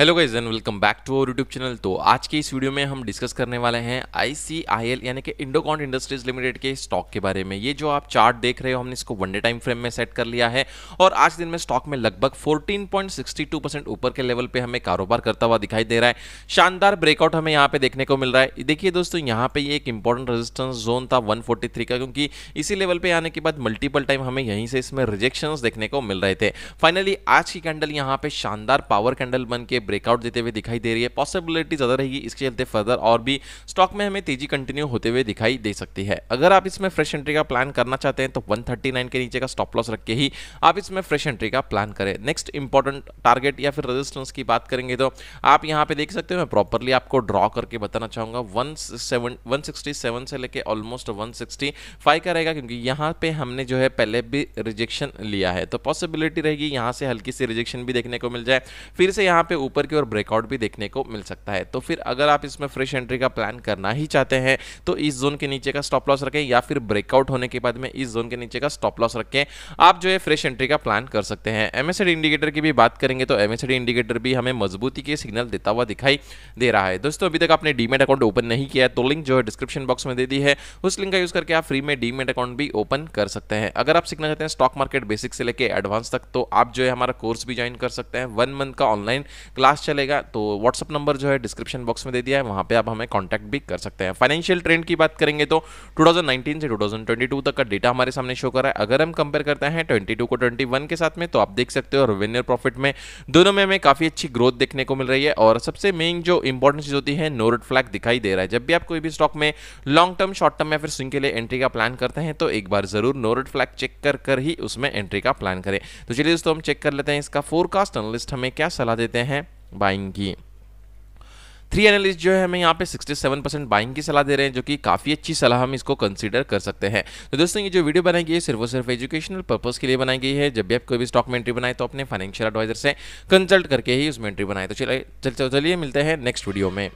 hello guys and welcome back to our YouTube channel तो आज के इस वीडियो में हम डिस्कस करने वाले हैं आईसीआईएल यानी कि इंडोकॉन्ट इंडस्ट्रीज लिमिटेड के स्टॉक के बारे में ये जो आप चार्ट देख रहे हो हमने इसको वनडे टाइम फ्रेम में सेट कर लिया है और आज दिन में स्टॉक में लगभग 14.62 परसेंट ऊपर के लेवल पे हमें कारोबार करता हुआ दिखाई दे रहा है शानदार ब्रेकआउट हमें यहाँ पे देखने को मिल रहा है देखिए दोस्तों यहाँ पे ये एक इंपॉर्टेंट रेजिस्टेंस जोन था वन का क्योंकि इसी लेवल पे आने के बाद मल्टीपल टाइम हमें यहीं से इसमें रिजेक्शन देखने को मिल रहे थे फाइनली आज की कैंडल यहाँ पे शानदार पावर कैंडल बन के ब्रेकआउट देते हुए दिखाई दे रही है पॉसिबिलिटी ज़्यादा रहेगी इसके चलते फर्दर और भी स्टॉक में हमें तेजी कंटिन्यू होते हुए दिखाई दे सकती है अगर आप इसमें फ्रेश एंट्री का प्लान करना चाहते हैं तो 139 के नीचे का स्टॉप लॉस रख के ही आप इसमें फ्रेश एंट्री का प्लान करें नेक्स्ट इंपॉर्टेंट टारगेट या फिर रजिस्टेंस की बात करेंगे तो आप यहाँ पे देख सकते हो मैं प्रॉपरली आपको ड्रॉ करके बताना चाहूंगा वन सेवन वन से लेके ऑलमोस्ट वन सिक्सटी फाइव का रहेगा क्योंकि यहाँ पे हमने जो है पहले भी रिजेक्शन लिया है तो पॉसिबिलिटी रहेगी यहाँ से हल्की सी रिजेक्शन भी देखने को मिल जाए फिर से यहाँ पे ऊपर ऊपर की ओर ब्रेकआउट भी देखने को मिल सकता है तो फिर अगर आप इसमें फ्रेश एंट्री का प्लान करना ही चाहते हैं तो इस जोन के नीचे का स्टॉप लॉस रखें या फिर ब्रेकआउट होने के बाद में इस जोन के नीचे का स्टॉप लॉस रखें आप जो है फ्रेश एंट्री का प्लान कर सकते हैं एमएसएड इंडिकेटर की भी बात करेंगे तो एमएसएड इंडिकेटर भी हमें मजबूती के सिग्नल देता हुआ दिखाई दे रहा है दोस्तों अभी तक आपने डीमेट अकाउंट ओपन नहीं किया तो लिंक जो है डिस्क्रिप्शन बॉक्स में दे दी है उस लिंक का यूज करके आप फ्री में डीमेट अकाउंट भी ओपन कर सकते हैं अगर आप सीखना चाहते हैं स्टॉक मार्केट बेसिक से लेकर एडवांस तक तो आप जो है हमारा कोर्स भी ज्वाइन कर सकते हैं वन मंथ का ऑनलाइन क्लास चलेगा तो व्हाट्सअप नंबर जो है डिस्क्रिप्शन बॉक्स में दे दिया है वहाँ पे आप हमें कॉन्टैक्ट भी कर सकते हैं फाइनेंशियल ट्रेंड की बात करेंगे तो 2019 से 2022 तक का डेटा हमारे सामने शो कर रहा है अगर हम कंपेयर करते हैं 22 को 21 के साथ में तो आप देख सकते हो रेवेन्यू प्रॉफिट में दोनों में हमें काफ़ी अच्छी ग्रोथ देखने को मिल रही है और सबसे मेन जो इंपॉर्टेंट चीज़ होती है नो रेड फ्लैग दिखाई दे रहा है जब भी आप कोई भी स्टॉक में लॉन्ग टर्म शॉर्ट टर्म या फिर स्विंग के लिए एंट्री का प्लान करते हैं तो एक बार ज़रूर नो रेड फ्लैग चेक कर कर ही उसमें एंट्री का प्लान करें तो चलिए दोस्तों हम चेक कर लेते हैं इसका फोरकास्ट एनलिस्ट हमें क्या सलाह देते हैं बाइंग की थ्री एनालिस्ट जो है हमें यहाँ पे 67 परसेंट बाइंग की सलाह दे रहे हैं जो कि काफ़ी अच्छी सलाह हम इसको कंसीडर कर सकते हैं तो दोस्तों ये जो वीडियो बनाई गई है सिर्फ और सिर्फ एजुकेशनल पर्पज़ के लिए बनाई गई है जब भी आप कोई भी स्टॉक में एंट्री बनाए तो अपने फाइनेंशियल एडवाइजर से कंसल्ट करके ही उसमें एंट्री बनाए तो चलिए चलिए मिलते हैं नेक्स्ट वीडियो में